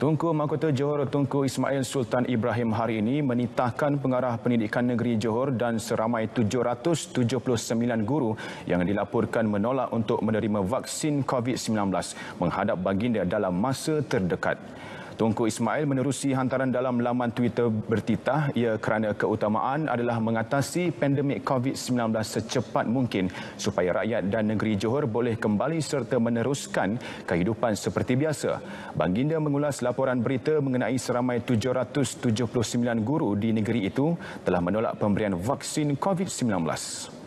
Tunku Mahkota Johor Tunku Ismail Sultan Ibrahim hari ini menitahkan pengarah pendidikan negeri Johor dan seramai 779 guru yang dilaporkan menolak untuk menerima vaksin COVID-19 menghadap baginda dalam masa terdekat. Tunku Ismail menerusi hantaran dalam laman Twitter bertitah ia kerana keutamaan adalah mengatasi pandemik COVID-19 secepat mungkin supaya rakyat dan negeri Johor boleh kembali serta meneruskan kehidupan seperti biasa. Banginda mengulas laporan berita mengenai seramai 779 guru di negeri itu telah menolak pemberian vaksin COVID-19.